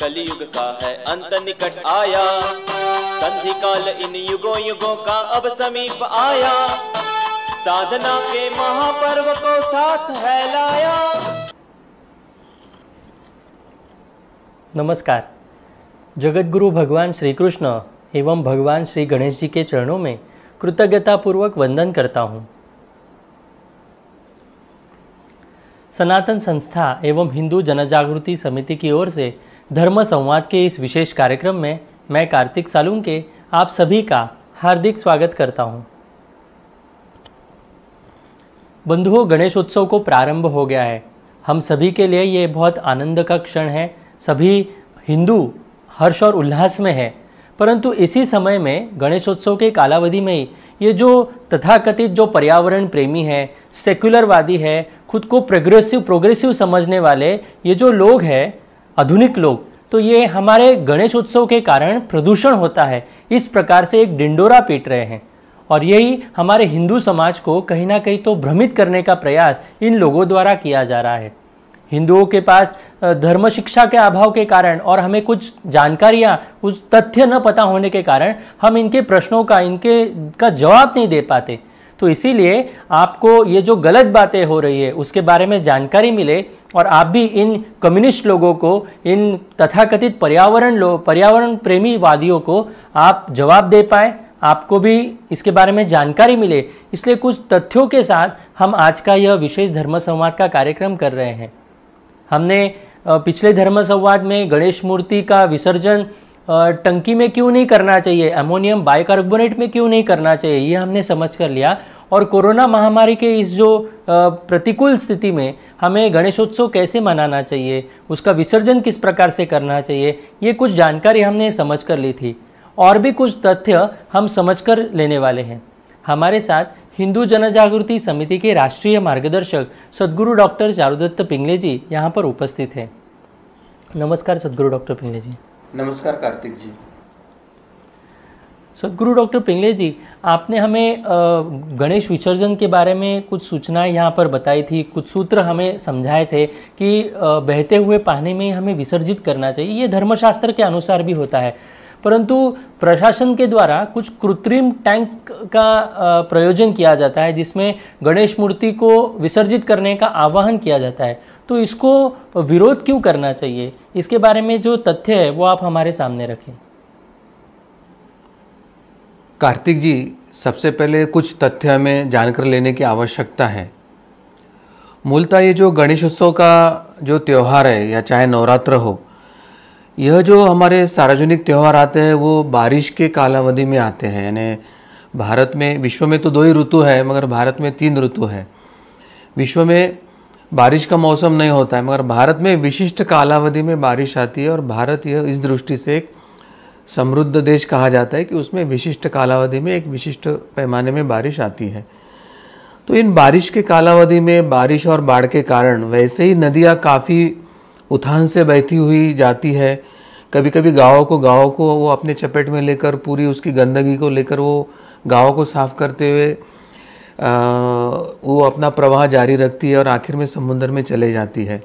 कलयुग का है अंत निकट आया संधि काल इन युगों युगों का अब समीप आया साधना के महापर्व को साथ है लाया नमस्कार जगत गुरु भगवान श्री कृष्ण एवं भगवान श्री गणेश जी के चरणों में कृतज्ञतापूर्वक वंदन करता हूँ सनातन संस्था एवं हिंदू जनजागृति समिति की ओर से धर्म संवाद के इस विशेष कार्यक्रम में मैं कार्तिक सालूंग के आप सभी का हार्दिक स्वागत करता हूँ बंधुओं गणेश उत्सव को प्रारंभ हो गया है हम सभी के लिए ये बहुत आनंद का क्षण है सभी हिंदू हर्ष और उल्लास में है परंतु इसी समय में गणेशोत्सव के कालावधि में ही ये जो तथाकथित जो पर्यावरण प्रेमी है सेक्युलरवादी है खुद को प्रोग्रेसिव प्रोग्रेसिव समझने वाले ये जो लोग हैं आधुनिक लोग तो ये हमारे गणेश उत्सव के कारण प्रदूषण होता है इस प्रकार से एक डिंडोरा पीट रहे हैं और यही हमारे हिंदू समाज को कहीं ना कहीं तो भ्रमित करने का प्रयास इन लोगों द्वारा किया जा रहा है हिंदुओं के पास धर्म शिक्षा के अभाव के कारण और हमें कुछ जानकारियाँ उस तथ्य न पता होने के कारण हम इनके प्रश्नों का इनके का जवाब नहीं दे पाते तो इसीलिए आपको ये जो गलत बातें हो रही है उसके बारे में जानकारी मिले और आप भी इन कम्युनिस्ट लोगों को इन तथाकथित पर्यावरण लोग पर्यावरण प्रेमी वादियों को आप जवाब दे पाए आपको भी इसके बारे में जानकारी मिले इसलिए कुछ तथ्यों के साथ हम आज का यह विशेष धर्म संवाद का कार्यक्रम कर रहे हैं हमने पिछले धर्म संवाद में गणेश मूर्ति का विसर्जन टंकी में क्यों नहीं करना चाहिए अमोनियम बाइकार्बोनेट में क्यों नहीं करना चाहिए ये हमने समझ कर लिया और कोरोना महामारी के इस जो प्रतिकूल स्थिति में हमें गणेशोत्सव कैसे मनाना चाहिए उसका विसर्जन किस प्रकार से करना चाहिए ये कुछ जानकारी हमने समझ कर ली थी और भी कुछ तथ्य हम समझ कर लेने वाले हैं हमारे साथ हिंदू जनजागृति समिति के राष्ट्रीय मार्गदर्शक सदगुरु डॉक्टर चारुदत्त पिंगले जी यहाँ पर उपस्थित हैं नमस्कार सदगुरु डॉक्टर पिंगले जी नमस्कार कार्तिक जी सदगुरु डॉक्टर पिंगले जी आपने हमें गणेश विसर्जन के बारे में कुछ सूचनाएं यहाँ पर बताई थी कुछ सूत्र हमें समझाए थे कि बहते हुए पानी में हमें विसर्जित करना चाहिए ये धर्मशास्त्र के अनुसार भी होता है परंतु प्रशासन के द्वारा कुछ कृत्रिम टैंक का प्रयोजन किया जाता है जिसमें गणेश मूर्ति को विसर्जित करने का आह्वान किया जाता है तो इसको विरोध क्यों करना चाहिए इसके बारे में जो तथ्य है वो आप हमारे सामने रखें कार्तिक जी सबसे पहले कुछ तथ्य हमें जानकर लेने की आवश्यकता है मूलतः ये जो गणेश उत्सव का जो त्यौहार है या चाहे नवरात्र हो यह जो हमारे सार्वजनिक त्यौहार आते हैं वो बारिश के कालावधि में आते हैं यानी भारत में विश्व में तो दो ही ऋतु है मगर भारत में तीन ऋतु है विश्व में बारिश का मौसम नहीं होता है मगर भारत में विशिष्ट कालावधि में बारिश आती है और भारत यह इस दृष्टि से एक समृद्ध देश कहा जाता है कि उसमें विशिष्ट कालावधि में एक विशिष्ट पैमाने में बारिश आती है तो इन बारिश के कालावधि में बारिश और बाढ़ के कारण वैसे ही नदियाँ काफ़ी उथान से बहती हुई जाती है कभी कभी गाँव को गाँव को वो अपने चपेट में लेकर पूरी उसकी गंदगी को लेकर वो गाँव को साफ करते हुए वो अपना प्रवाह जारी रखती है और आखिर में समुद्र में चले जाती है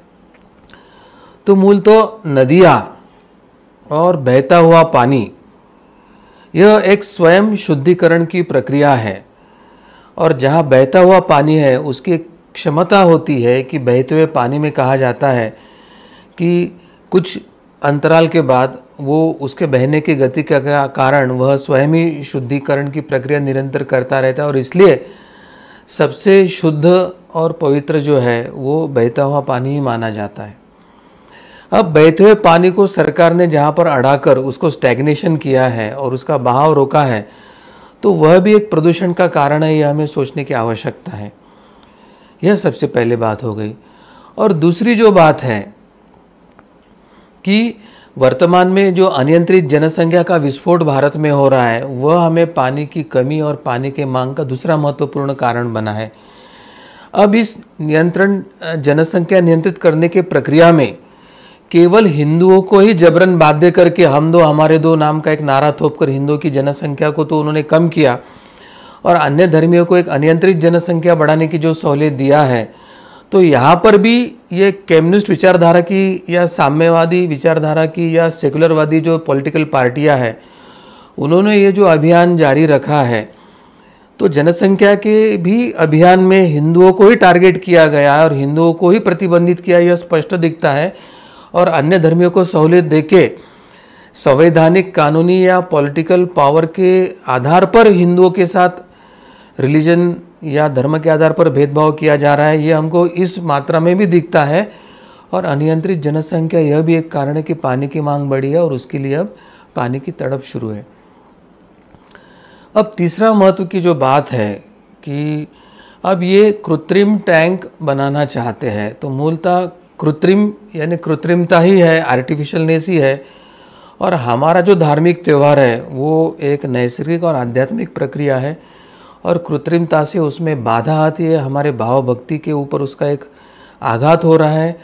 तो मूल तो नदियाँ और बहता हुआ पानी यह एक स्वयं शुद्धिकरण की प्रक्रिया है और जहाँ बहता हुआ पानी है उसकी क्षमता होती है कि बहते हुए पानी में कहा जाता है कि कुछ अंतराल के बाद वो उसके बहने की गति का कारण वह स्वयं ही शुद्धिकरण की प्रक्रिया निरंतर करता रहता है और इसलिए सबसे शुद्ध और पवित्र जो है वो बहता हुआ पानी ही माना जाता है अब बहते हुए पानी को सरकार ने जहाँ पर अड़ाकर उसको स्टैग्नेशन किया है और उसका बहाव रोका है तो वह भी एक प्रदूषण का कारण है यह हमें सोचने की आवश्यकता है यह सबसे पहले बात हो गई और दूसरी जो बात है कि वर्तमान में जो अनियंत्रित जनसंख्या का विस्फोट भारत में हो रहा है वह हमें पानी की कमी और पानी के मांग का दूसरा महत्वपूर्ण कारण बना है अब इस नियंत्रण जनसंख्या नियंत्रित करने के प्रक्रिया में केवल हिंदुओं को ही जबरन बाध्य करके हम दो हमारे दो नाम का एक नारा थोप कर हिंदुओं की जनसंख्या को तो उन्होंने कम किया और अन्य धर्मियों को एक अनियंत्रित जनसंख्या बढ़ाने की जो सहूलियत दिया है तो यहाँ पर भी ये कम्युनिस्ट विचारधारा की या साम्यवादी विचारधारा की या सेकुलरवादी जो पॉलिटिकल पार्टियाँ हैं उन्होंने ये जो अभियान जारी रखा है तो जनसंख्या के भी अभियान में हिंदुओं को ही टारगेट किया गया है और हिंदुओं को ही प्रतिबंधित किया यह स्पष्ट दिखता है और अन्य धर्मियों को सहूलियत देके संवैधानिक कानूनी या पॉलिटिकल पावर के आधार पर हिंदुओं के साथ रिलीजन या धर्म के आधार पर भेदभाव किया जा रहा है ये हमको इस मात्रा में भी दिखता है और अनियंत्रित जनसंख्या यह भी एक कारण है कि पानी की मांग बढ़ी है और उसके लिए अब पानी की तड़प शुरू है अब तीसरा महत्व की जो बात है कि अब ये कृत्रिम टैंक बनाना चाहते हैं तो मूलतः कृत्रिम यानी कृत्रिमता ही है आर्टिफिशियलनेस ही है और हमारा जो धार्मिक त्यौहार है वो एक नैसर्गिक और आध्यात्मिक प्रक्रिया है और कृत्रिमता से उसमें बाधा आती है हमारे भाव भक्ति के ऊपर उसका एक आघात हो रहा है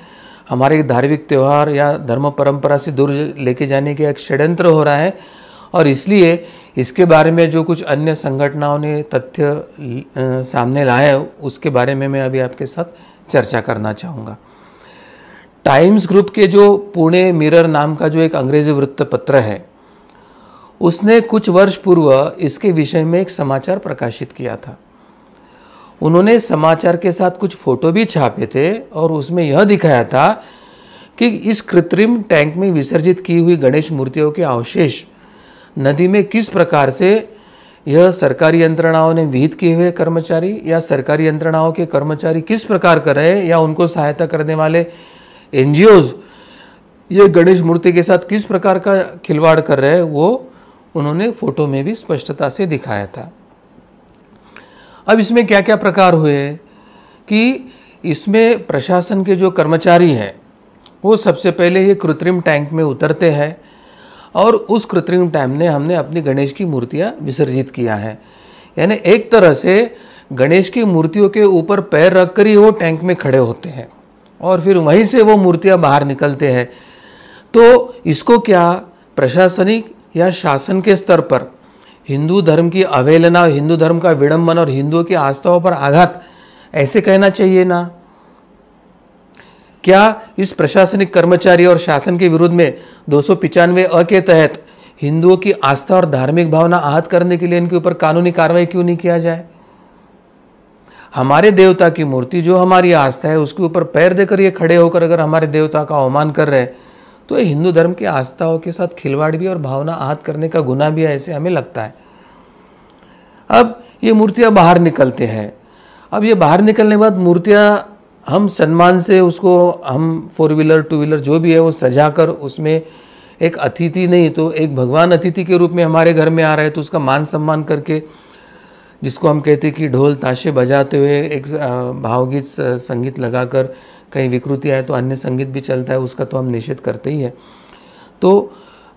हमारे धार्मिक त्यौहार या धर्म परंपरा से दूर लेके जाने के एक षड्यंत्र हो रहा है और इसलिए इसके बारे में जो कुछ अन्य संगठनाओं ने तथ्य सामने लाया है उसके बारे में मैं अभी आपके साथ चर्चा करना चाहूँगा टाइम्स ग्रुप के जो पुणे मिरर नाम का जो एक अंग्रेजी वृत्त पत्र है उसने कुछ वर्ष पूर्व इसके विषय में एक समाचार प्रकाशित किया था उन्होंने समाचार के साथ कुछ फोटो भी छापे थे और उसमें यह दिखाया था कि इस कृत्रिम टैंक में विसर्जित की हुई गणेश मूर्तियों के अवशेष नदी में किस प्रकार से यह सरकारी यंत्रणाओं ने विहित किए हुए कर्मचारी या सरकारी यंत्रणाओं के कर्मचारी किस प्रकार कर रहे या उनको सहायता करने वाले एन ये गणेश मूर्ति के साथ किस प्रकार का खिलवाड़ कर रहे हैं वो उन्होंने फोटो में भी स्पष्टता से दिखाया था अब इसमें क्या क्या प्रकार हुए कि इसमें प्रशासन के जो कर्मचारी हैं वो सबसे पहले ये कृत्रिम टैंक में उतरते हैं और उस कृत्रिम टैंक ने हमने अपनी गणेश की मूर्तियाँ विसर्जित किया है यानी एक तरह से गणेश की मूर्तियों के ऊपर पैर रख कर ही वो टैंक में खड़े होते हैं और फिर वहीं से वो मूर्तियाँ बाहर निकलते हैं तो इसको क्या प्रशासनिक या शासन के स्तर पर हिंदू धर्म की अवहेलना हिंदू धर्म का विडंबन और हिंदुओं की आस्थाओं पर आघात ऐसे कहना चाहिए ना क्या इस प्रशासनिक कर्मचारी और शासन के विरुद्ध में दो अ के तहत हिंदुओं की आस्था और धार्मिक भावना आहत करने के लिए इनके ऊपर कानूनी कार्रवाई क्यों नहीं किया जाए हमारे देवता की मूर्ति जो हमारी आस्था है उसके ऊपर पैर देकर ये खड़े होकर अगर हमारे देवता का अवमान कर रहे हैं तो हिंदू धर्म की आस्थाओं के साथ खिलवाड़ भी और भावना आहत करने का गुना भी है ऐसे हमें लगता है अब ये मूर्तियाँ बाहर निकलते हैं अब ये बाहर निकलने के बाद मूर्तियाँ हम सम्मान से उसको हम फोर व्हीलर टू व्हीलर जो भी है वो सजा कर उसमें एक अतिथि नहीं तो एक भगवान अतिथि के रूप में हमारे घर में आ रहे हैं तो उसका मान सम्मान करके जिसको हम कहते हैं कि ढोल ताशे बजाते हुए एक भावगीत संगीत लगाकर कहीं विकृति आए तो अन्य संगीत भी चलता है उसका तो हम निषेध करते ही है तो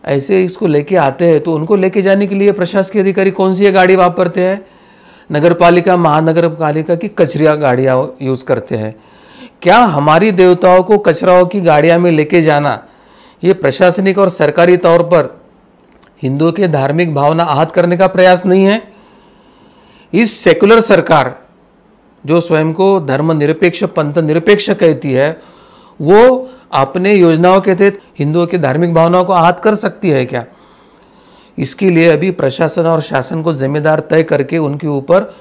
ऐसे इसको लेके आते हैं तो उनको लेके जाने के लिए प्रशासकीय अधिकारी कौन सी गाड़ी वापरते हैं नगर पालिका महानगर पालिका की कचरिया गाड़ियाँ यूज़ करते हैं क्या हमारी देवताओं को कचराओं की गाड़ियाँ में लेके जाना ये प्रशासनिक और सरकारी तौर पर हिंदुओं के धार्मिक भावना आहत करने का प्रयास नहीं है इस सेकुलर सरकार जो स्वयं को निरपेक्ष पंथ निरपेक्ष कहती है वो अपने योजनाओं के तहत हिंदुओं के धार्मिक भावनाओं को आहत कर सकती है क्या इसके लिए अभी प्रशासन और शासन को जिम्मेदार तय करके उनके ऊपर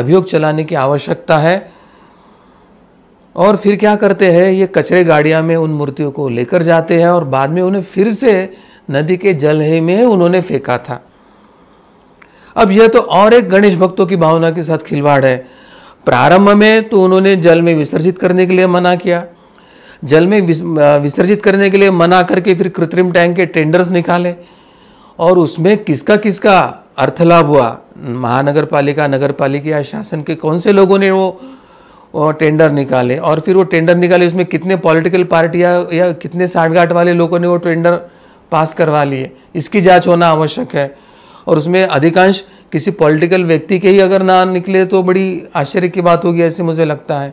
अभियोग चलाने की आवश्यकता है और फिर क्या करते हैं ये कचरे गाड़िया में उन मूर्तियों को लेकर जाते हैं और बाद में उन्हें फिर से नदी के जल में उन्होंने फेंका था अब यह तो और एक गणेश भक्तों की भावना के साथ खिलवाड़ है प्रारंभ में तो उन्होंने जल में विसर्जित करने के लिए मना किया जल में विसर्जित करने के लिए मना करके फिर कृत्रिम टैंक के टेंडर्स निकाले और उसमें किसका किसका अर्थ लाभ हुआ महानगर पालिका नगर पालिका या शासन के कौन से लोगों ने वो टेंडर निकाले और फिर वो टेंडर निकाले उसमें कितने पॉलिटिकल पार्टी या, या कितने साठगांठ वाले लोगों ने वो टेंडर पास करवा लिए इसकी जांच होना आवश्यक है और उसमें अधिकांश किसी पॉलिटिकल व्यक्ति के ही अगर ना निकले तो बड़ी आश्चर्य की बात होगी ऐसे मुझे लगता है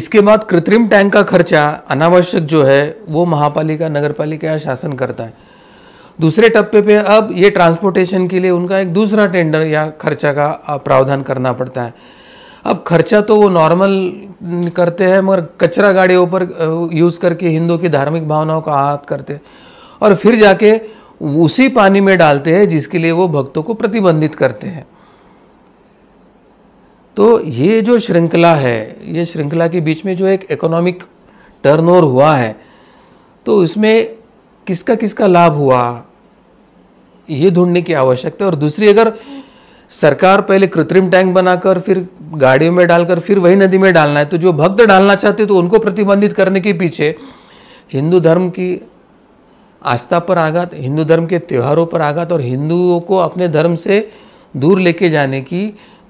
इसके बाद कृत्रिम टैंक का खर्चा अनावश्यक जो है वो महापालिका नगर पालिका या शासन करता है दूसरे टप्पे पे अब ये ट्रांसपोर्टेशन के लिए उनका एक दूसरा टेंडर या खर्चा का प्रावधान करना पड़ता है अब खर्चा तो वो नॉर्मल करते हैं मगर कचरा गाड़ियों पर यूज़ करके हिंदुओं की धार्मिक भावनाओं का आहत करते और फिर जाके उसी पानी में डालते हैं जिसके लिए वो भक्तों को प्रतिबंधित करते हैं तो ये जो श्रृंखला है ये श्रृंखला के बीच में जो एक इकोनॉमिक टर्नओवर हुआ है तो उसमें किसका किसका लाभ हुआ ये ढूंढने की आवश्यकता है और दूसरी अगर सरकार पहले कृत्रिम टैंक बनाकर फिर गाड़ियों में डालकर फिर वही नदी में डालना है तो जो भक्त डालना चाहते तो उनको प्रतिबंधित करने के पीछे हिंदू धर्म की आस्था पर आघात हिंदू धर्म के त्योहारों पर आघात और हिंदुओं को अपने धर्म से दूर लेके जाने की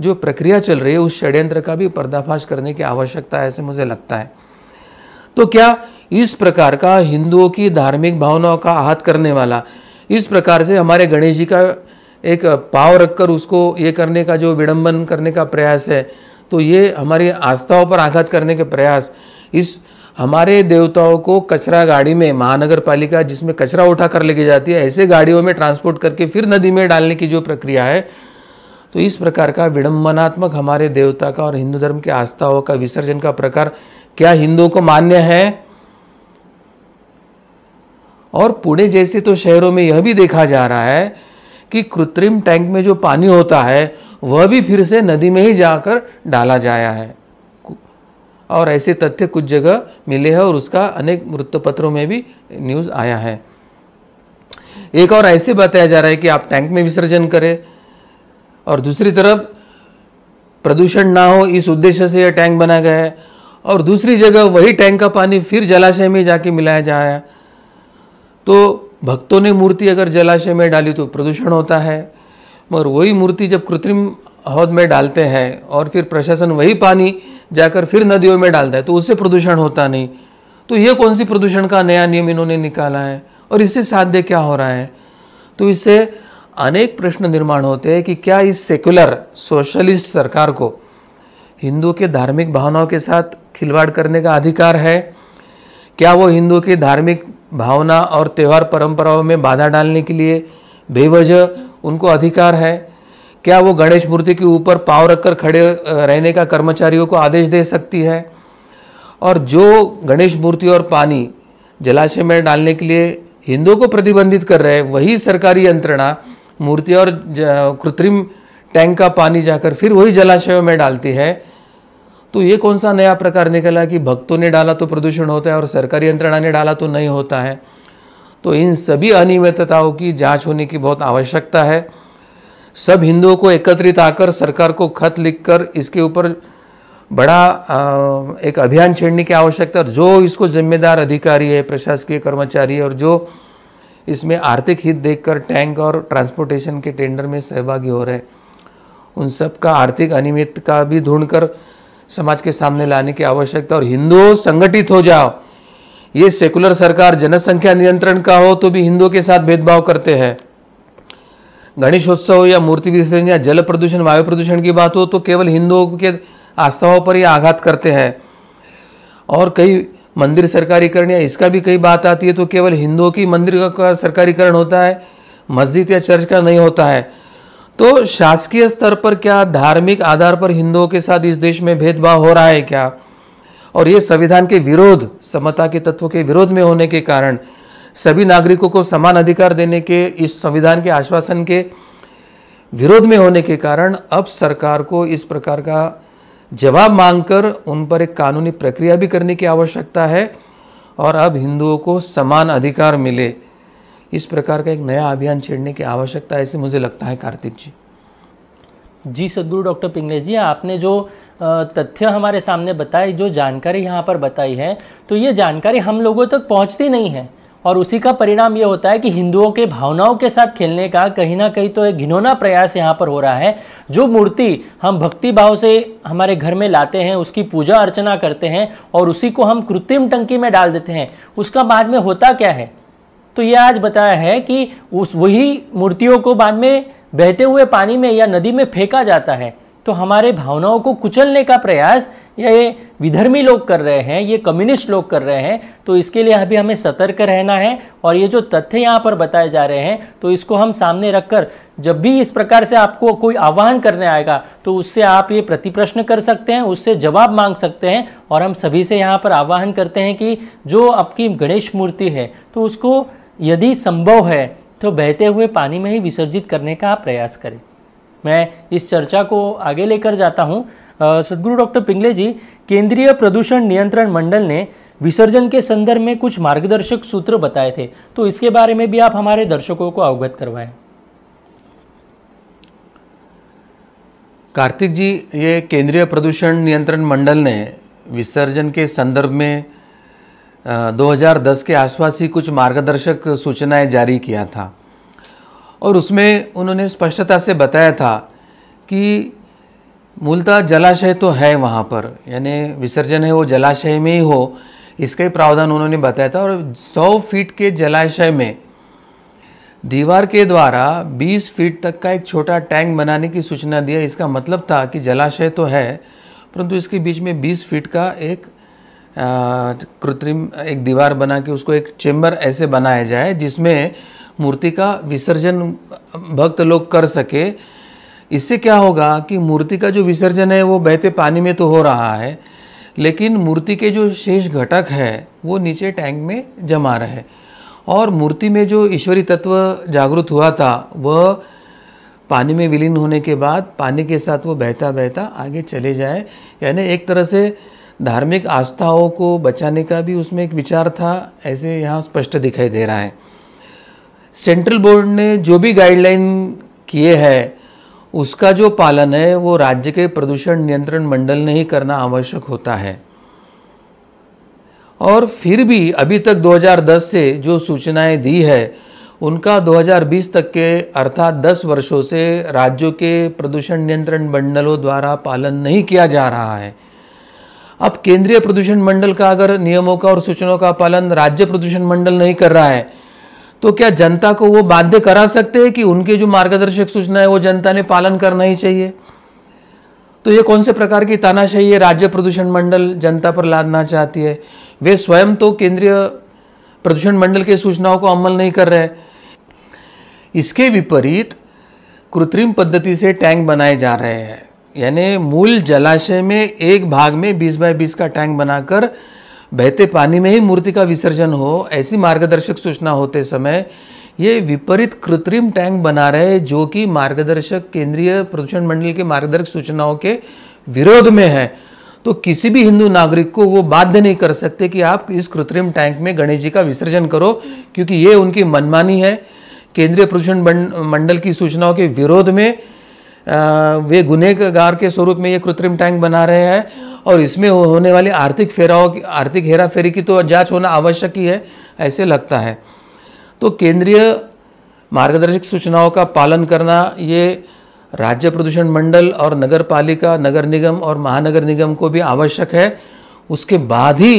जो प्रक्रिया चल रही है उस षड्यंत्र का भी पर्दाफाश करने की आवश्यकता है ऐसे मुझे लगता है तो क्या इस प्रकार का हिंदुओं की धार्मिक भावनाओं का आहत करने वाला इस प्रकार से हमारे गणेश जी का एक पाव रखकर उसको ये करने का जो विडंबन करने का प्रयास है तो ये हमारी आस्थाओं पर आघात करने के प्रयास इस हमारे देवताओं को कचरा गाड़ी में महानगर पालिका जिसमें कचरा उठा कर लेके जाती है ऐसे गाड़ियों में ट्रांसपोर्ट करके फिर नदी में डालने की जो प्रक्रिया है तो इस प्रकार का विडंबनात्मक हमारे देवता का और हिंदू धर्म के आस्थाओं का विसर्जन का प्रकार क्या हिंदुओं को मान्य है और पुणे जैसे तो शहरों में यह भी देखा जा रहा है कि कृत्रिम टैंक में जो पानी होता है वह भी फिर से नदी में ही जाकर डाला जाया है और ऐसे तथ्य कुछ जगह मिले हैं और उसका अनेक वृत्तपत्रों में भी न्यूज़ आया है एक और ऐसे बताया जा रहा है कि आप टैंक में विसर्जन करें और दूसरी तरफ प्रदूषण ना हो इस उद्देश्य से यह टैंक बना गया है और दूसरी जगह वही टैंक का पानी फिर जलाशय में जाके मिलाया जाए तो भक्तों ने मूर्ति अगर जलाशय में डाली तो प्रदूषण होता है मगर वही मूर्ति जब कृत्रिम हौद में डालते हैं और फिर प्रशासन वही पानी जाकर फिर नदियों में डालता है तो उससे प्रदूषण होता नहीं तो ये कौन सी प्रदूषण का नया नियम इन्होंने निकाला है और इससे साध्य क्या हो रहा है तो इससे अनेक प्रश्न निर्माण होते हैं कि क्या इस सेक्युलर सोशलिस्ट सरकार को हिंदू के धार्मिक भावनाओं के साथ खिलवाड़ करने का अधिकार है क्या वो हिंदू के धार्मिक भावना और त्यौहार परंपराओं में बाधा डालने के लिए बेवजह उनको अधिकार है क्या वो गणेश मूर्ति के ऊपर पाँव रखकर खड़े रहने का कर्मचारियों को आदेश दे सकती है और जो गणेश मूर्ति और पानी जलाशय में डालने के लिए हिंदुओं को प्रतिबंधित कर रहे हैं वही सरकारी यंत्रणा मूर्ति और कृत्रिम टैंक का पानी जाकर फिर वही जलाशयों में डालती है तो ये कौन सा नया प्रकार निकला कि भक्तों ने डाला तो प्रदूषण होता है और सरकारी यंत्रणा ने डाला तो नहीं होता है तो इन सभी अनियमितताओं की जांच होने की बहुत आवश्यकता है सब हिंदुओं को एकत्रित आकर सरकार को खत लिखकर इसके ऊपर बड़ा एक अभियान छेड़ने की आवश्यकता और जो इसको जिम्मेदार अधिकारी है प्रशासकीय कर्मचारी है और जो इसमें आर्थिक हित देखकर टैंक और ट्रांसपोर्टेशन के टेंडर में सहभागी हो रहे उन सब का आर्थिक अनियमित का भी ढूंढ कर समाज के सामने लाने की आवश्यकता और हिंदुओं संगठित हो जाओ ये सेकुलर सरकार जनसंख्या नियंत्रण का हो तो भी हिंदुओं के साथ भेदभाव करते हैं गणेशोत्सव या मूर्ति विसर्जन या जल प्रदूषण वायु प्रदूषण की बात हो तो केवल हिंदुओं के आस्थाओं पर ही आघात करते हैं और कई मंदिर सरकारीकरण या इसका भी कई बात आती है तो केवल हिंदुओं की मंदिर का सरकारीकरण होता है मस्जिद या चर्च का नहीं होता है तो शासकीय स्तर पर क्या धार्मिक आधार पर हिंदुओं के साथ इस देश में भेदभाव हो रहा है क्या और ये संविधान के विरोध समता के तत्व के विरोध में होने के कारण सभी नागरिकों को समान अधिकार देने के इस संविधान के आश्वासन के विरोध में होने के कारण अब सरकार को इस प्रकार का जवाब मांगकर उन पर एक कानूनी प्रक्रिया भी करने की आवश्यकता है और अब हिंदुओं को समान अधिकार मिले इस प्रकार का एक नया अभियान छेड़ने की आवश्यकता ऐसे मुझे लगता है कार्तिक जी जी सदगुरु डॉक्टर पिंगले जी आपने जो तथ्य हमारे सामने बताए जो जानकारी यहाँ पर बताई है तो ये जानकारी हम लोगों तक पहुँचती नहीं है और उसी का परिणाम ये होता है कि हिंदुओं के भावनाओं के साथ खेलने का कहीं ना कहीं तो एक घिनौना प्रयास यहाँ पर हो रहा है जो मूर्ति हम भक्ति भाव से हमारे घर में लाते हैं उसकी पूजा अर्चना करते हैं और उसी को हम कृत्रिम टंकी में डाल देते हैं उसका बाद में होता क्या है तो ये आज बताया है कि उस वही मूर्तियों को बाद में बहते हुए पानी में या नदी में फेंका जाता है तो हमारे भावनाओं को कुचलने का प्रयास ये विधर्मी लोग कर रहे हैं ये कम्युनिस्ट लोग कर रहे हैं तो इसके लिए अभी हमें सतर्क रहना है और ये जो तथ्य यहाँ पर बताए जा रहे हैं तो इसको हम सामने रखकर जब भी इस प्रकार से आपको कोई आह्वान करने आएगा तो उससे आप ये प्रतिप्रश्न कर सकते हैं उससे जवाब मांग सकते हैं और हम सभी से यहाँ पर आह्वान करते हैं कि जो आपकी गणेश मूर्ति है तो उसको यदि संभव है तो बहते हुए पानी में ही विसर्जित करने का आप प्रयास करें मैं इस चर्चा को आगे लेकर जाता हूँ सदगुरु डॉक्टर पिंगले जी केंद्रीय प्रदूषण नियंत्रण मंडल ने विसर्जन के संदर्भ में कुछ मार्गदर्शक सूत्र बताए थे तो इसके बारे में भी आप हमारे दर्शकों को अवगत करवाएं कार्तिक जी ये केंद्रीय प्रदूषण नियंत्रण मंडल ने विसर्जन के संदर्भ में 2010 के आसपास ही कुछ मार्गदर्शक सूचनाएं जारी किया था और उसमें उन्होंने स्पष्टता से बताया था कि मूलतः जलाशय तो है वहाँ पर यानी विसर्जन है वो जलाशय में ही हो इसका ही प्रावधान उन्होंने बताया था और 100 फीट के जलाशय में दीवार के द्वारा 20 फीट तक का एक छोटा टैंक बनाने की सूचना दिया इसका मतलब था कि जलाशय तो है परंतु इसके बीच में 20 फीट का एक कृत्रिम एक दीवार बना के उसको एक चेम्बर ऐसे बनाया जाए जिसमें मूर्ति का विसर्जन भक्त लोग कर सके इससे क्या होगा कि मूर्ति का जो विसर्जन है वो बहते पानी में तो हो रहा है लेकिन मूर्ति के जो शेष घटक है वो नीचे टैंक में जमा रहे और मूर्ति में जो ईश्वरी तत्व जागृत हुआ था वह पानी में विलीन होने के बाद पानी के साथ वो बहता बहता आगे चले जाए यानी एक तरह से धार्मिक आस्थाओं को बचाने का भी उसमें एक विचार था ऐसे यहाँ स्पष्ट दिखाई दे रहा है सेंट्रल बोर्ड ने जो भी गाइडलाइन किए हैं उसका जो पालन है वो राज्य के प्रदूषण नियंत्रण मंडल ने ही करना आवश्यक होता है और फिर भी अभी तक 2010 से जो सूचनाएं दी है उनका 2020 तक के अर्थात 10 वर्षों से राज्यों के प्रदूषण नियंत्रण मंडलों द्वारा पालन नहीं किया जा रहा है अब केंद्रीय प्रदूषण मंडल का अगर नियमों का और सूचनाओं का पालन राज्य प्रदूषण मंडल नहीं कर रहा है तो क्या जनता को वो बाध्य करा सकते हैं कि उनके जो मार्गदर्शक सूचना है वो जनता ने पालन करना ही चाहिए तो ये कौन से प्रकार की तानाशाही है राज्य प्रदूषण मंडल जनता पर लादना चाहती है वे स्वयं तो केंद्रीय प्रदूषण मंडल के सूचनाओं को अमल नहीं कर रहे इसके विपरीत कृत्रिम पद्धति से टैंक बनाए जा रहे हैं यानी मूल जलाशय में एक भाग में 20 बाय 20 का टैंक बनाकर बहते पानी में ही मूर्ति का विसर्जन हो ऐसी मार्गदर्शक सूचना होते समय ये विपरीत कृत्रिम टैंक बना रहे जो कि मार्गदर्शक केंद्रीय प्रदूषण मंडल के मार्गदर्शक सूचनाओं के विरोध में है तो किसी भी हिंदू नागरिक को वो बाध्य नहीं कर सकते कि आप इस कृत्रिम टैंक में गणेश जी का विसर्जन करो क्योंकि ये उनकी मनमानी है केंद्रीय प्रदूषण मंडल की सूचनाओं के विरोध में वे गुनेगार के स्वरूप में ये कृत्रिम टैंक बना रहे हैं और इसमें होने वाली आर्थिक फेराओं की आर्थिक हेरा फेरी की तो जांच होना आवश्यक ही है ऐसे लगता है तो केंद्रीय मार्गदर्शक सूचनाओं का पालन करना ये राज्य प्रदूषण मंडल और नगर पालिका नगर निगम और महानगर निगम को भी आवश्यक है उसके बाद ही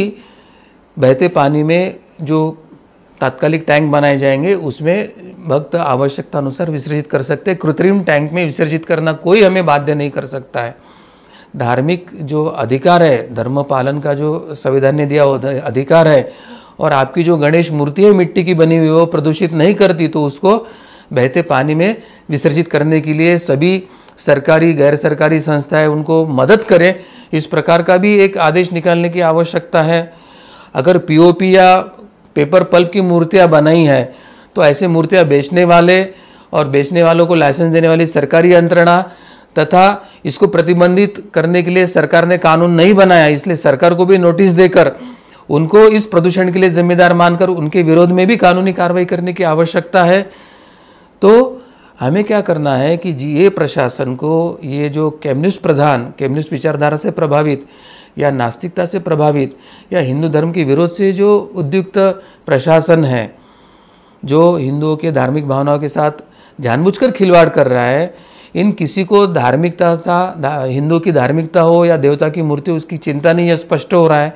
बहते पानी में जो तात्कालिक टैंक बनाए जाएंगे उसमें भक्त आवश्यकता अनुसार विसर्जित कर सकते हैं कृत्रिम टैंक में विसर्जित करना कोई हमें बाध्य नहीं कर सकता है धार्मिक जो अधिकार है धर्म पालन का जो संविधान ने दिया अधिकार है और आपकी जो गणेश मूर्ति है मिट्टी की बनी हुई वो प्रदूषित नहीं करती तो उसको बहते पानी में विसर्जित करने के लिए सभी सरकारी गैर सरकारी संस्थाएं उनको मदद करें इस प्रकार का भी एक आदेश निकालने की आवश्यकता है अगर पीओपी या पेपर पल्प की मूर्तियाँ बनाई हैं तो ऐसे मूर्तियाँ बेचने वाले और बेचने वालों को लाइसेंस देने वाली सरकारी यंत्रणा तथा इसको प्रतिबंधित करने के लिए सरकार ने कानून नहीं बनाया इसलिए सरकार को भी नोटिस देकर उनको इस प्रदूषण के लिए जिम्मेदार मानकर उनके विरोध में भी कानूनी कार्रवाई करने की आवश्यकता है तो हमें क्या करना है कि जी ये प्रशासन को ये जो कम्युनिस्ट प्रधान कम्युनिस्ट विचारधारा से प्रभावित या नास्तिकता से प्रभावित या हिंदू धर्म के विरोध से जो उद्युक्त प्रशासन है जो हिंदुओं के धार्मिक भावनाओं के साथ जानबूझकर खिलवाड़ कर रहा है इन किसी को धार्मिकता का हिंदू की धार्मिकता हो या देवता की मूर्ति उसकी चिंता नहीं है स्पष्ट हो रहा है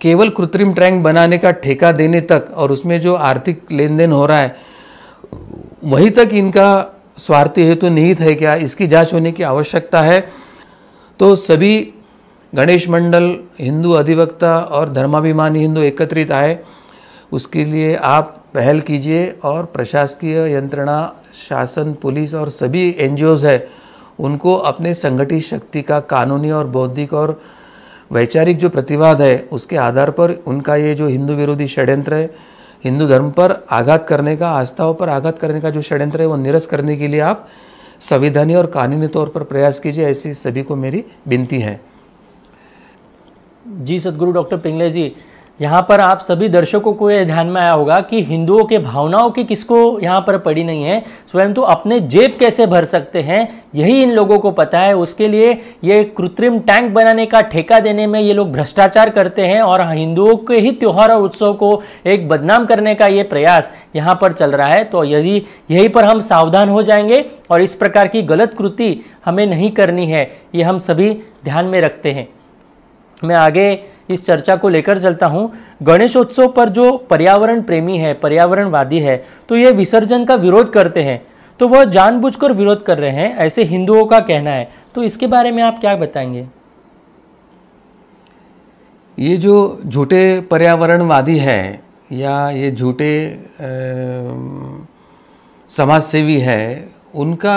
केवल कृत्रिम टैंक बनाने का ठेका देने तक और उसमें जो आर्थिक लेन देन हो रहा है वहीं तक इनका स्वार्थी हेतु तो निहित है क्या इसकी जांच होने की आवश्यकता है तो सभी गणेश मंडल हिंदू अधिवक्ता और धर्माभिमानी हिंदू एकत्रित आए उसके लिए आप पहल कीजिए और प्रशासकीय यंत्रणा शासन पुलिस और सभी एन है उनको अपने संगठित शक्ति का कानूनी और बौद्धिक और वैचारिक जो प्रतिवाद है उसके आधार पर उनका ये जो हिंदू विरोधी षड्यंत्र है हिंदू धर्म पर आघात करने का आस्थाओं पर आघात करने का जो षड्यंत्र है वो निरस्त करने के लिए आप संविधानी और कानूनी तौर पर प्रयास कीजिए ऐसी सभी को मेरी विनती है जी सदगुरु डॉक्टर पिंगले जी यहाँ पर आप सभी दर्शकों को यह ध्यान में आया होगा कि हिंदुओं के भावनाओं की किसको यहाँ पर पड़ी नहीं है स्वयं तो अपने जेब कैसे भर सकते हैं यही इन लोगों को पता है उसके लिए ये कृत्रिम टैंक बनाने का ठेका देने में ये लोग भ्रष्टाचार करते हैं और हिंदुओं के ही त्यौहार और उत्सव को एक बदनाम करने का ये प्रयास यहाँ पर चल रहा है तो यदि यहीं पर हम सावधान हो जाएंगे और इस प्रकार की गलत कृति हमें नहीं करनी है ये हम सभी ध्यान में रखते हैं मैं आगे इस चर्चा को लेकर चलता हूँ गणेशोत्सव पर जो पर्यावरण प्रेमी है पर्यावरणवादी है तो ये विसर्जन का विरोध करते हैं तो वह जानबूझकर विरोध कर रहे हैं ऐसे हिंदुओं का कहना है तो इसके बारे में आप क्या बताएंगे ये जो झूठे पर्यावरणवादी है या ये झूठे समाजसेवी है उनका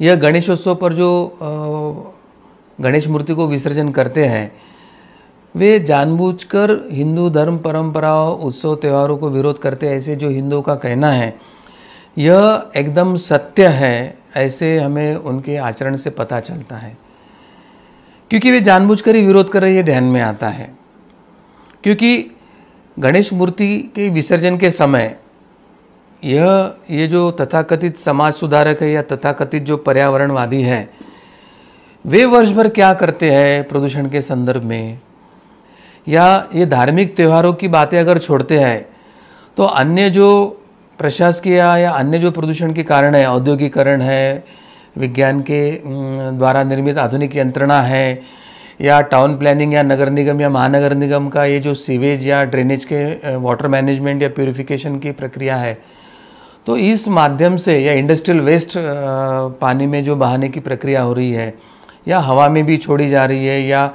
यह गणेशोत्सव पर जो गणेश मूर्ति को विसर्जन करते हैं वे जानबूझकर हिंदू धर्म परंपराओं उत्सव त्योहारों को विरोध करते ऐसे जो हिंदुओं का कहना है यह एकदम सत्य है ऐसे हमें उनके आचरण से पता चलता है क्योंकि वे जानबूझकर ही विरोध कर रहे ये ध्यान में आता है क्योंकि गणेश मूर्ति के विसर्जन के समय यह ये जो तथाकथित समाज सुधारक है या तथाकथित जो पर्यावरणवादी है वे वर्ष भर क्या करते हैं प्रदूषण के संदर्भ में या ये धार्मिक त्योहारों की बातें अगर छोड़ते हैं तो अन्य जो प्रशासकीय या अन्य जो प्रदूषण के कारण है औद्योगिकरण है विज्ञान के द्वारा निर्मित आधुनिक यंत्रणा है या टाउन प्लानिंग या नगर निगम या महानगर निगम का ये जो सीवेज या ड्रेनेज के वाटर मैनेजमेंट या प्योरिफिकेशन की प्रक्रिया है तो इस माध्यम से या इंडस्ट्रियल वेस्ट पानी में जो बहाने की प्रक्रिया हो रही है या हवा में भी छोड़ी जा रही है या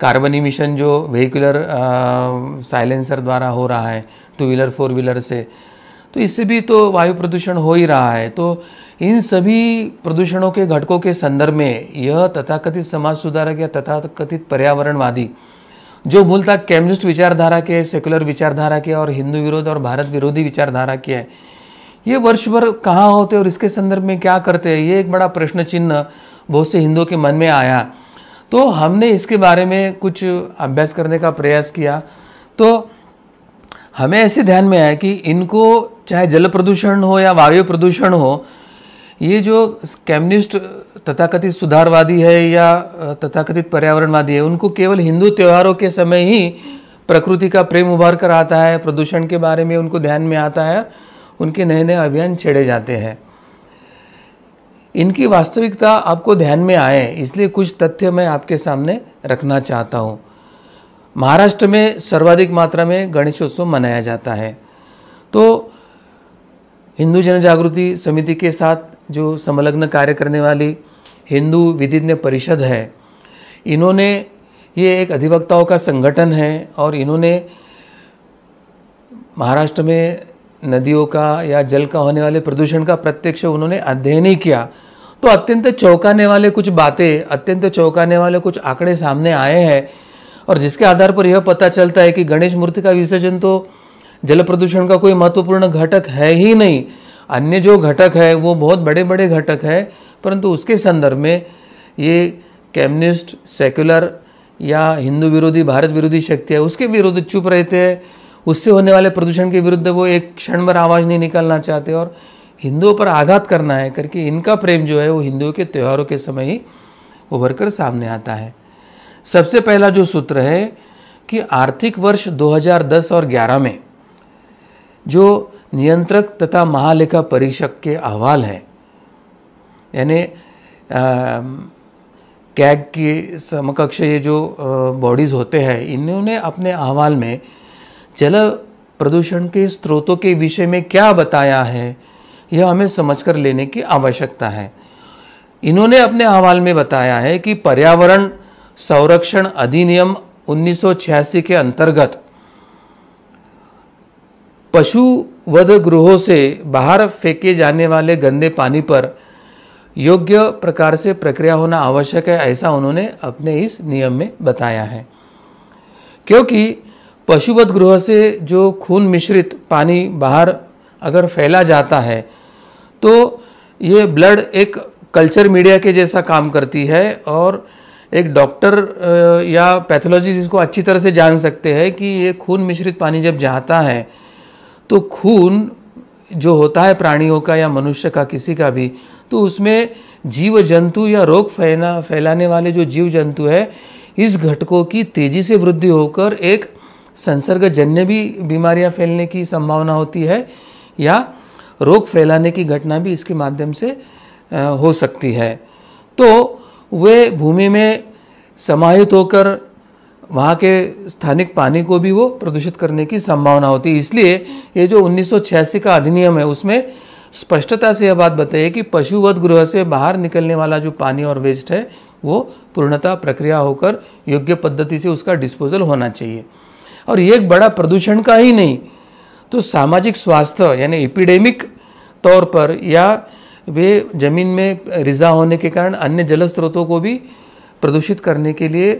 कार्बन इमिशन जो व्हीकुलर साइलेंसर द्वारा हो रहा है टू व्हीलर फोर व्हीलर से तो इससे भी तो वायु प्रदूषण हो ही रहा है तो इन सभी प्रदूषणों के घटकों के संदर्भ में यह तथाकथित समाज सुधारक या तथाकथित पर्यावरणवादी जो मूलतः कम्युनिस्ट विचारधारा के सेकुलर विचारधारा के और हिंदू विरोध और भारत विरोधी विचारधारा के हैं ये वर्ष भर कहाँ होते और इसके संदर्भ में क्या करते हैं ये एक बड़ा प्रश्न चिन्ह बहुत से हिंदुओं के मन में आया तो हमने इसके बारे में कुछ अभ्यास करने का प्रयास किया तो हमें ऐसे ध्यान में आया कि इनको चाहे जल प्रदूषण हो या वायु प्रदूषण हो ये जो कम्युनिस्ट तथाकथित सुधारवादी है या तथाकथित पर्यावरणवादी है उनको केवल हिंदू त्योहारों के समय ही प्रकृति का प्रेम उभार कर आता है प्रदूषण के बारे में उनको ध्यान में आता है उनके नए नए अभियान छेड़े जाते हैं इनकी वास्तविकता आपको ध्यान में आए इसलिए कुछ तथ्य मैं आपके सामने रखना चाहता हूँ महाराष्ट्र में सर्वाधिक मात्रा में गणेशोत्सव मनाया जाता है तो हिंदू जन जागृति समिति के साथ जो संलग्न कार्य करने वाली हिंदू विधिज्ञ परिषद है इन्होंने ये एक अधिवक्ताओं का संगठन है और इन्होंने महाराष्ट्र में नदियों का या जल का होने वाले प्रदूषण का प्रत्यक्ष उन्होंने अध्ययन ही किया तो अत्यंत चौंकाने वाले कुछ बातें अत्यंत चौंकाने वाले कुछ आंकड़े सामने आए हैं और जिसके आधार पर यह पता चलता है कि गणेश मूर्ति का विसर्जन तो जल प्रदूषण का कोई महत्वपूर्ण घटक है ही नहीं अन्य जो घटक है वो बहुत बड़े बड़े घटक है परंतु उसके संदर्भ में ये कम्युनिस्ट सेक्युलर या हिंदू विरोधी भारत विरोधी शक्ति है उसके विरुद्ध चुप रहते हैं उससे होने वाले प्रदूषण के विरुद्ध वो एक क्षण भर आवाज़ नहीं निकालना चाहते और हिंदुओं पर आघात करना है करके इनका प्रेम जो है वो हिंदुओं के त्योहारों के समय ही उभर कर सामने आता है सबसे पहला जो सूत्र है कि आर्थिक वर्ष 2010 और 11 में जो नियंत्रक तथा महालेखा परीक्षक के अहवाल है यानी कैग के समकक्ष ये जो बॉडीज़ होते हैं इन्होंने अपने अहवाल में जल प्रदूषण के स्रोतों के विषय में क्या बताया है यह हमें समझकर लेने की आवश्यकता है इन्होंने अपने अहवाल में बताया है कि पर्यावरण संरक्षण अधिनियम 1986 के अंतर्गत पशु वध गृहों से बाहर फेंके जाने वाले गंदे पानी पर योग्य प्रकार से प्रक्रिया होना आवश्यक है ऐसा उन्होंने अपने इस नियम में बताया है क्योंकि पशुवध गृह से जो खून मिश्रित पानी बाहर अगर फैला जाता है तो ये ब्लड एक कल्चर मीडिया के जैसा काम करती है और एक डॉक्टर या पैथोलॉजिस्ट इसको अच्छी तरह से जान सकते हैं कि ये खून मिश्रित पानी जब जाता है तो खून जो होता है प्राणियों का या मनुष्य का किसी का भी तो उसमें जीव जंतु या रोग फैला फैलाने वाले जो जीव जंतु है इस घटकों की तेजी से वृद्धि होकर एक संसर्गजन्य भी बीमारियां फैलने की संभावना होती है या रोग फैलाने की घटना भी इसके माध्यम से हो सकती है तो वे भूमि में समाहित होकर वहाँ के स्थानिक पानी को भी वो प्रदूषित करने की संभावना होती है इसलिए ये जो उन्नीस का अधिनियम है उसमें स्पष्टता से यह बात बताइए कि पशुवध गृह से बाहर निकलने वाला जो पानी और वेस्ट है वो पूर्णतः प्रक्रिया होकर योग्य पद्धति से उसका डिस्पोजल होना चाहिए और एक बड़ा प्रदूषण का ही नहीं तो सामाजिक स्वास्थ्य यानी एपिडेमिक तौर पर या वे जमीन में रिजा होने के कारण अन्य जल स्रोतों को भी प्रदूषित करने के लिए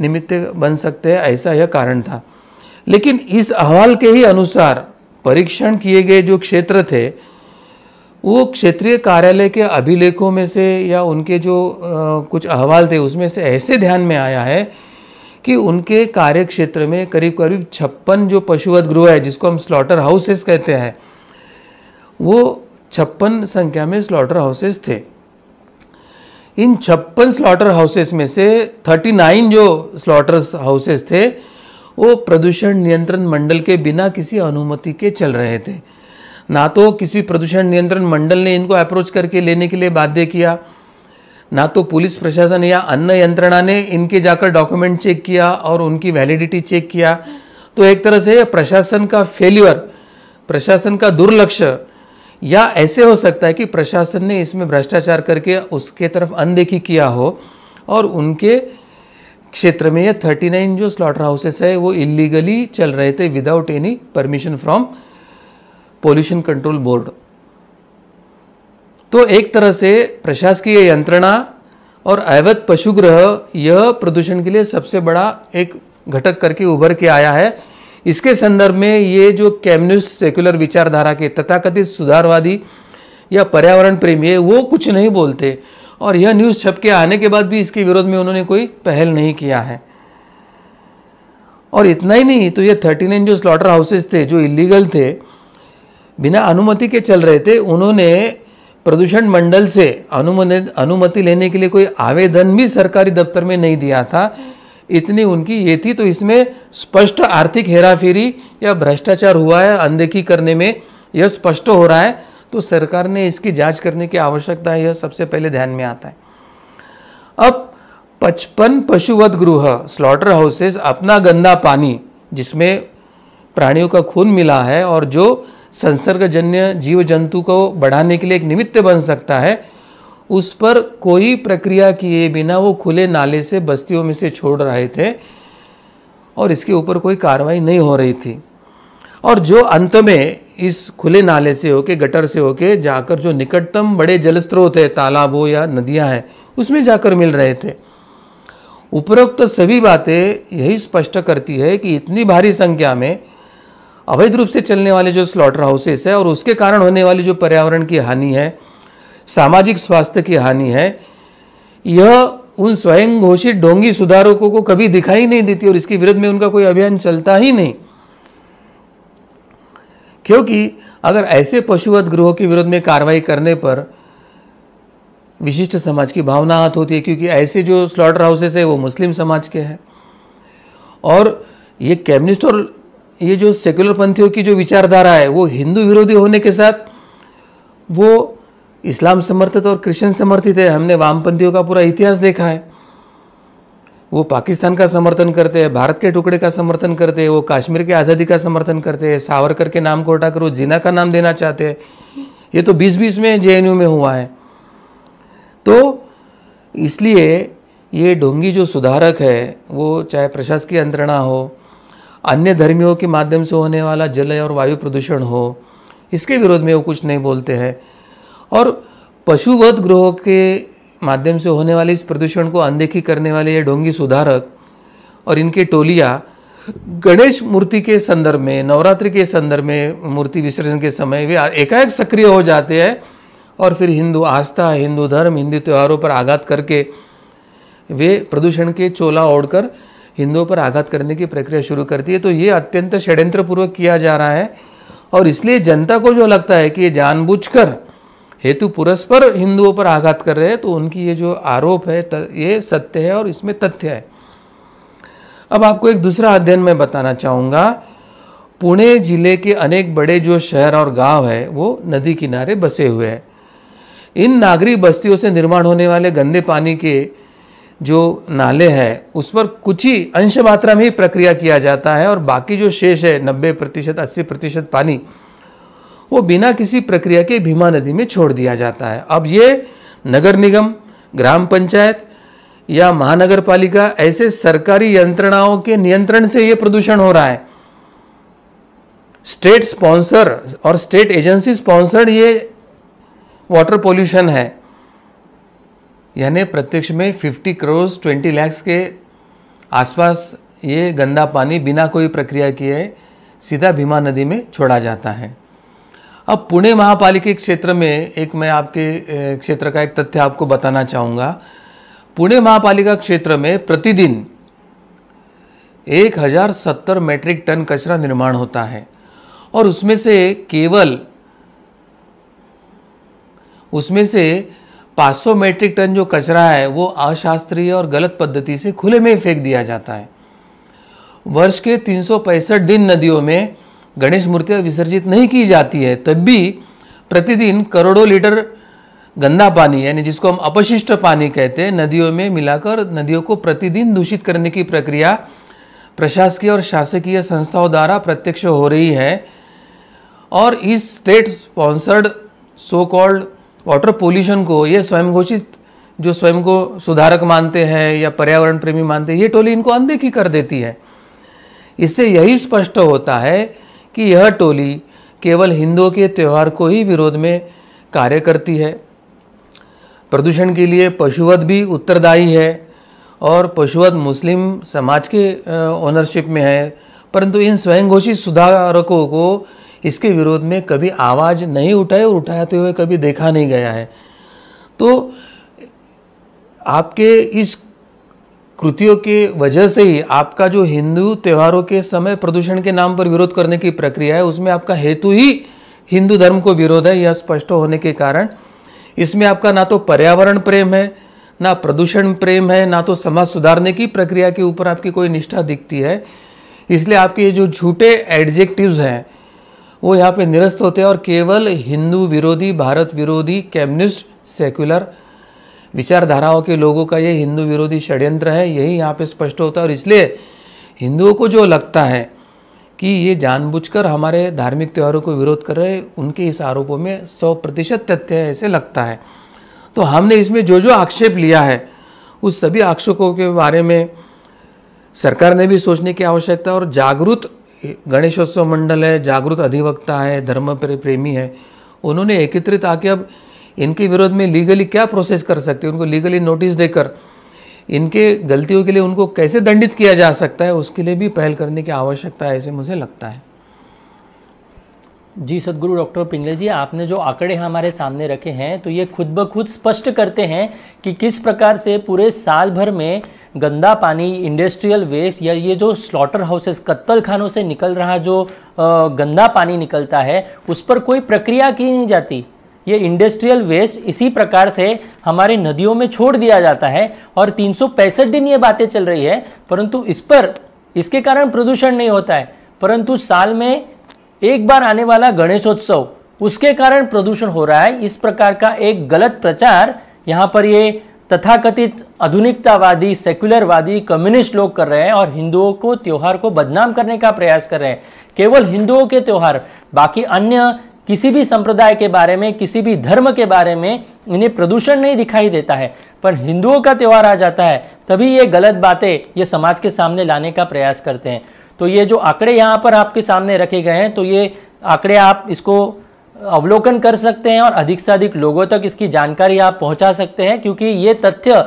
निमित्त बन सकते हैं ऐसा यह कारण था लेकिन इस अहवाल के ही अनुसार परीक्षण किए गए जो क्षेत्र थे वो क्षेत्रीय कार्यालय के अभिलेखों में से या उनके जो आ, कुछ अहवाल थे उसमें से ऐसे ध्यान में आया है कि उनके कार्य क्षेत्र में करीब करीब छप्पन जो पशुवध गृह है जिसको हम स्लॉटर हाउसेस कहते हैं वो छप्पन संख्या में स्लॉटर हाउसेस थे इन छप्पन स्लॉटर हाउसेस में से 39 जो स्लॉटर हाउसेस थे वो प्रदूषण नियंत्रण मंडल के बिना किसी अनुमति के चल रहे थे ना तो किसी प्रदूषण नियंत्रण मंडल ने इनको अप्रोच करके लेने के लिए बाध्य किया ना तो पुलिस प्रशासन या अन्य यंत्रणा ने इनके जाकर डॉक्यूमेंट चेक किया और उनकी वैलिडिटी चेक किया तो एक तरह से प्रशासन का फेल्यूर प्रशासन का दुर्लक्ष्य या ऐसे हो सकता है कि प्रशासन ने इसमें भ्रष्टाचार करके उसके तरफ अनदेखी किया हो और उनके क्षेत्र में ये 39 जो स्लॉटर हाउसेस है वो इलीगली चल रहे थे without any permission from pollution control board तो एक तरह से प्रशासकीय यंत्रणा और अवैध पशुग्रह यह प्रदूषण के लिए सबसे बड़ा एक घटक करके उभर के आया है इसके संदर्भ में ये जो कम्युनिस्ट सेकुलर विचारधारा के तथाकथित सुधारवादी या पर्यावरण प्रेमी है वो कुछ नहीं बोलते और यह न्यूज़ छप के आने के बाद भी इसके विरोध में उन्होंने कोई पहल नहीं किया है और इतना ही नहीं तो ये थर्टी नाइन जो स्लॉटर हाउसेज थे जो इलीगल थे बिना अनुमति के चल रहे थे उन्होंने प्रदूषण मंडल से अनुमति लेने के लिए कोई आवेदन भी सरकारी दफ्तर में नहीं दिया था इतनी उनकी ये थी तो इसमें स्पष्ट आर्थिक हेराफेरी या भ्रष्टाचार हुआ है अनदेखी करने में यह स्पष्ट हो रहा है तो सरकार ने इसकी जांच करने की आवश्यकता है यह सबसे पहले ध्यान में आता है अब पचपन पशुवध गृह स्लॉटर हाउसेस अपना गंदा पानी जिसमें प्राणियों का खून मिला है और जो संसर्गजन्य जीव जंतु को बढ़ाने के लिए एक निमित्त बन सकता है उस पर कोई प्रक्रिया किए बिना वो खुले नाले से बस्तियों में से छोड़ रहे थे और इसके ऊपर कोई कार्रवाई नहीं हो रही थी और जो अंत में इस खुले नाले से होके गटर से होके जाकर जो निकटतम बड़े जल स्रोत है तालाब हो या नदियां हैं उसमें जाकर मिल रहे थे उपरोक्त सभी बातें यही स्पष्ट करती है कि इतनी भारी संख्या में अवैध रूप से चलने वाले जो स्लॉटर हाउसेस है और उसके कारण होने वाली जो पर्यावरण की हानि है सामाजिक स्वास्थ्य की हानि है यह उन स्वयं घोषित ढोंगी सुधारकों को कभी दिखाई नहीं देती और इसके विरुद्ध में उनका कोई अभियान चलता ही नहीं क्योंकि अगर ऐसे पशुवध गृहों के विरोध में कार्रवाई करने पर विशिष्ट समाज की भावना हाथ होती है क्योंकि ऐसे जो स्लॉटर हाउसेस है वो मुस्लिम समाज के हैं और ये कैम्युनिस्ट और ये जो सेकुलर पंथियों की जो विचारधारा है वो हिंदू विरोधी होने के साथ वो इस्लाम समर्थित और क्रिश्चियन समर्थित है हमने वामपंथियों का पूरा इतिहास देखा है वो पाकिस्तान का समर्थन करते हैं भारत के टुकड़े का समर्थन करते हैं वो कश्मीर की आज़ादी का समर्थन करते हैं सावरकर के नाम को हटाकर वो जीना का नाम देना चाहते हैं ये तो बीस बीस में जे में हुआ है तो इसलिए ये ढोंगी जो सुधारक है वो चाहे प्रशासकीय यंत्रणा हो अन्य धर्मियों के माध्यम से होने वाला जल और वायु प्रदूषण हो इसके विरोध में वो कुछ नहीं बोलते हैं और पशुवध ग्रहों के माध्यम से होने वाले इस प्रदूषण को अनदेखी करने वाले ये ढोंगी सुधारक और इनके टोलियाँ गणेश मूर्ति के संदर्भ में नवरात्रि के संदर्भ में मूर्ति विसर्जन के समय वे एकाएक सक्रिय हो जाते हैं और फिर हिंदू आस्था हिंदू धर्म हिंदू त्यौहारों पर आघात करके वे प्रदूषण के चोला ओढ़कर हिंदुओं पर आघात करने की प्रक्रिया शुरू करती है तो ये अत्यंत षड्यंत्रपूर्वक किया जा रहा है और इसलिए जनता को जो लगता है कि ये जानबूझकर हेतु पुरस्पर हिंदुओं पर आघात कर रहे हैं तो उनकी ये जो आरोप है ये सत्य है और इसमें तथ्य है अब आपको एक दूसरा अध्ययन मैं बताना चाहूँगा पुणे जिले के अनेक बड़े जो शहर और गांव है वो नदी किनारे बसे हुए हैं इन नागरी बस्तियों से निर्माण होने वाले गंदे पानी के जो नाले हैं उस पर कुछ ही अंश मात्रा में ही प्रक्रिया किया जाता है और बाकी जो शेष है नब्बे प्रतिशत अस्सी प्रतिशत पानी वो बिना किसी प्रक्रिया के भीमा नदी में छोड़ दिया जाता है अब ये नगर निगम ग्राम पंचायत या महानगर पालिका ऐसे सरकारी यंत्रणाओं के नियंत्रण से ये प्रदूषण हो रहा है स्टेट स्पॉन्सर और स्टेट एजेंसी स्पॉन्सर्ड ये वाटर पोल्यूशन है यानी प्रत्यक्ष में 50 करोड़ 20 लैक्स के आसपास ये गंदा पानी बिना कोई प्रक्रिया किए सीधा भीमा नदी में छोड़ा जाता है अब पुणे के क्षेत्र में एक मैं आपके क्षेत्र का एक तथ्य आपको बताना चाहूँगा पुणे महापालिका क्षेत्र में प्रतिदिन एक हजार सत्तर मेट्रिक टन कचरा निर्माण होता है और उसमें से केवल उसमें से 500 मेट्रिक टन जो कचरा है वो अशास्त्रीय और गलत पद्धति से खुले में फेंक दिया जाता है वर्ष के तीन दिन नदियों में गणेश मूर्तियाँ विसर्जित नहीं की जाती है तब भी प्रतिदिन करोड़ों लीटर गंदा पानी यानी जिसको हम अपशिष्ट पानी कहते हैं नदियों में मिलाकर नदियों को प्रतिदिन दूषित करने की प्रक्रिया प्रशासकीय और शासकीय संस्थाओं द्वारा प्रत्यक्ष हो रही है और इस state sponsored so called water pollution को ये स्वयं घोषित जो स्वयं को सुधारक मानते हैं या पर्यावरण प्रेमी मानते हैं ये टोली इनको अनदेखी कर देती है इससे यही स्पष्ट होता है कि यह टोली केवल हिंदुओं के त्यौहार को ही विरोध में कार्य करती है प्रदूषण के लिए पशुवध भी उत्तरदायी है और पशुवध मुस्लिम समाज के ओनरशिप में है परंतु इन स्वयं घोषित सुधारकों को इसके विरोध में कभी आवाज़ नहीं उठाई और उठाते हुए कभी देखा नहीं गया है तो आपके इस कृतियों के वजह से ही आपका जो हिंदू त्योहारों के समय प्रदूषण के नाम पर विरोध करने की प्रक्रिया है उसमें आपका हेतु ही हिंदू धर्म को विरोध है यह स्पष्ट होने के कारण इसमें आपका ना तो पर्यावरण प्रेम है ना प्रदूषण प्रेम है ना तो समाज सुधारने की प्रक्रिया के ऊपर आपकी कोई निष्ठा दिखती है इसलिए आपके ये जो झूठे एडजेक्टिव्स हैं वो यहाँ पे निरस्त होते हैं और केवल हिंदू विरोधी भारत विरोधी कम्युनिस्ट सेक्युलर विचारधाराओं के लोगों का ये हिंदू विरोधी षड्यंत्र है यही यहाँ पे स्पष्ट होता है और इसलिए हिंदुओं को जो लगता है कि ये जानबूझकर हमारे धार्मिक त्यौहारों को विरोध कर रहे उनके इस आरोपों में सौ प्रतिशत तथ्य ऐसे लगता है तो हमने इसमें जो जो आक्षेप लिया है उस सभी आक्षेपों के बारे में सरकार ने भी सोचने की आवश्यकता और जागरूक गणेशोत्सव मंडल है जागरूक अधिवक्ता है धर्म प्रेमी है उन्होंने एकत्रित आके अब इनके विरोध में लीगली क्या प्रोसेस कर सकते हैं उनको लीगली नोटिस देकर इनके गलतियों के लिए उनको कैसे दंडित किया जा सकता है उसके लिए भी पहल करने की आवश्यकता है ऐसे मुझे लगता है जी सदगुरु डॉक्टर पिंगले जी आपने जो आंकड़े हमारे सामने रखे हैं तो ये खुद ब खुद स्पष्ट करते हैं कि किस प्रकार से पूरे साल भर में गंदा पानी इंडस्ट्रियल वेस्ट या ये जो स्लॉटर हाउसेस कत्तल खानों से निकल रहा जो गंदा पानी निकलता है उस पर कोई प्रक्रिया की नहीं जाती ये इंडस्ट्रियल वेस्ट इसी प्रकार से हमारे नदियों में छोड़ दिया जाता है और तीन दिन ये बातें चल रही है परंतु इस पर इसके कारण प्रदूषण नहीं होता है परंतु साल में एक बार आने वाला गणेशोत्सव उसके कारण प्रदूषण हो रहा है इस प्रकार का एक गलत प्रचार यहाँ पर ये तथाकथित आधुनिकतावादी सेक्युलरवादी कम्युनिस्ट लोग कर रहे हैं और हिंदुओं को त्यौहार को बदनाम करने का प्रयास कर रहे हैं केवल हिंदुओं के त्यौहार बाकी अन्य किसी भी संप्रदाय के बारे में किसी भी धर्म के बारे में इन्हें प्रदूषण नहीं दिखाई देता है पर हिंदुओं का त्यौहार आ जाता है तभी ये गलत बातें ये समाज के सामने लाने का प्रयास करते हैं तो ये जो आंकड़े यहाँ पर आपके सामने रखे गए हैं तो ये आंकड़े आप इसको अवलोकन कर सकते हैं और अधिक से अधिक लोगों तक इसकी जानकारी आप पहुँचा सकते हैं क्योंकि ये तथ्य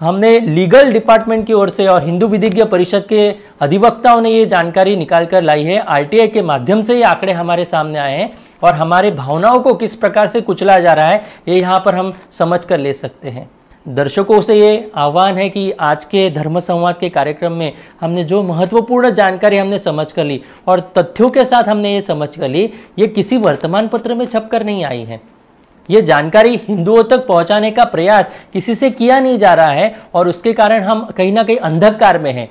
हमने लीगल डिपार्टमेंट की ओर से और हिंदू विधिज्ञ परिषद के अधिवक्ताओं ने ये जानकारी निकाल कर लाई है आरटीआई के माध्यम से ये आंकड़े हमारे सामने आए हैं और हमारे भावनाओं को किस प्रकार से कुचला जा रहा है ये यहाँ पर हम समझ कर ले सकते हैं दर्शकों से ये आह्वान है कि आज के धर्म संवाद के कार्यक्रम में हमने जो महत्वपूर्ण जानकारी हमने समझ कर ली और तथ्यों के साथ हमने ये समझ कर ली ये किसी वर्तमान पत्र में छपकर नहीं आई है ये जानकारी हिंदुओं तक पहुंचाने का प्रयास किसी से किया नहीं जा रहा है और उसके कारण हम कहीं ना कहीं अंधकार में हैं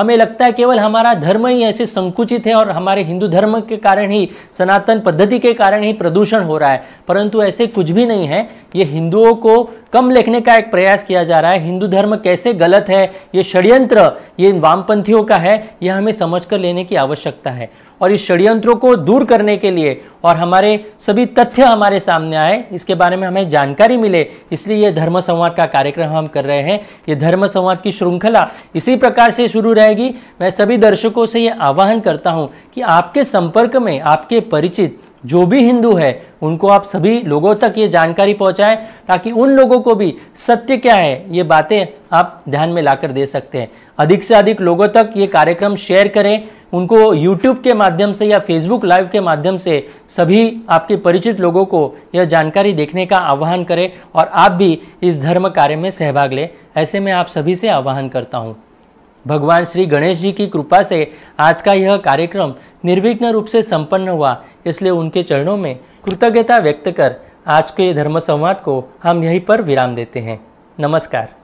हमें लगता है केवल हमारा धर्म ही ऐसे संकुचित है और हमारे हिंदू धर्म के कारण ही सनातन पद्धति के कारण ही प्रदूषण हो रहा है परंतु ऐसे कुछ भी नहीं है ये हिंदुओं को कम लेखने का एक प्रयास किया जा रहा है हिंदू धर्म कैसे गलत है ये षड्यंत्र ये वामपंथियों का है यह हमें समझ कर लेने की आवश्यकता है और इस षड्यंत्रों को दूर करने के लिए और हमारे सभी तथ्य हमारे सामने आए इसके बारे में हमें जानकारी मिले इसलिए ये धर्म संवाद का कार्यक्रम हम कर रहे हैं ये धर्म संवाद की श्रृंखला इसी प्रकार से शुरू रहेगी मैं सभी दर्शकों से ये आह्वान करता हूँ कि आपके संपर्क में आपके परिचित जो भी हिंदू है उनको आप सभी लोगों तक ये जानकारी पहुंचाएं ताकि उन लोगों को भी सत्य क्या है ये बातें आप ध्यान में लाकर दे सकते हैं अधिक से अधिक लोगों तक ये कार्यक्रम शेयर करें उनको यूट्यूब के माध्यम से या फेसबुक लाइव के माध्यम से सभी आपके परिचित लोगों को यह जानकारी देखने का आह्वान करें और आप भी इस धर्म कार्य में सहभाग लें ऐसे में आप सभी से आह्वान करता हूँ भगवान श्री गणेश जी की कृपा से आज का यह कार्यक्रम निर्विघ्न रूप से संपन्न हुआ इसलिए उनके चरणों में कृतज्ञता व्यक्त कर आज के धर्म संवाद को हम यहीं पर विराम देते हैं नमस्कार